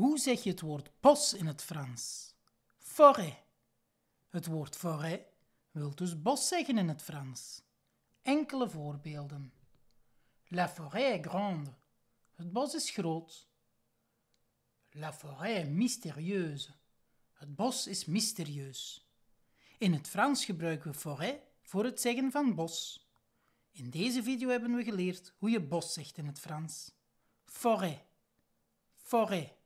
Hoe zeg je het woord bos in het Frans? Forêt. Het woord forêt wil dus bos zeggen in het Frans. Enkele voorbeelden. La forêt est grande. Het bos is groot. La forêt est mystérieuse. Het bos is mysterieus. In het Frans gebruiken we forêt voor het zeggen van bos. In deze video hebben we geleerd hoe je bos zegt in het Frans. Forêt. Forêt.